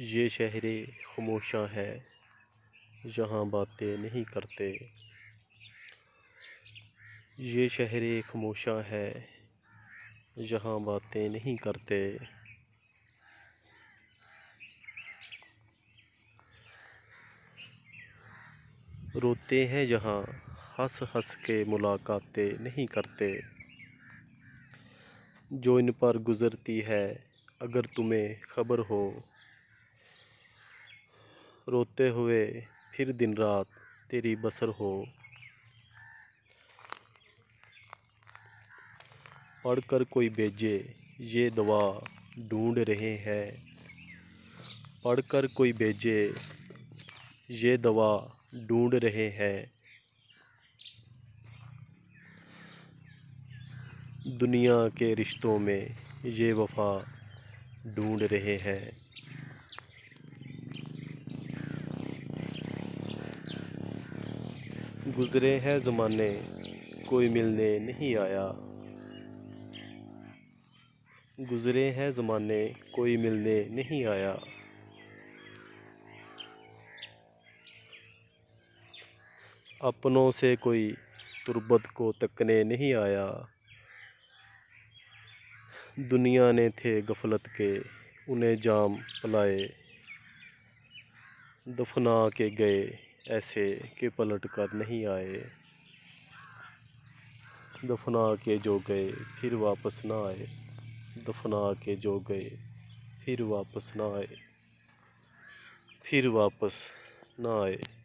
ये शहर खामोशा है जहाँ बातें नहीं करते ये शहर खामोशा है जहाँ बातें नहीं करते रोते हैं जहाँ हंस हंस के मुलाकातें नहीं करते जो इन पर गुज़रती है अगर तुम्हें खबर हो रोते हुए फिर दिन रात तेरी बसर हो पढ़ कर कोई बेजे ये दवा ढूंढ रहे हैं पढ़ कर कोई बेजे ये दवा ढूंढ रहे हैं दुनिया के रिश्तों में ये वफा ढूंढ रहे हैं गुज़रे हैं ज़माने कोई मिलने नहीं आया गुज़रे हैं ज़माने कोई मिलने नहीं आया अपनों से कोई तुरबत को तकने नहीं आया दुनिया ने थे गफलत के उन्हें जाम पलाए दफना के गए ऐसे के पलट कर नहीं आए दफना के जो गए फिर वापस ना आए दफना के जो गए फिर वापस ना आए फिर वापस ना आए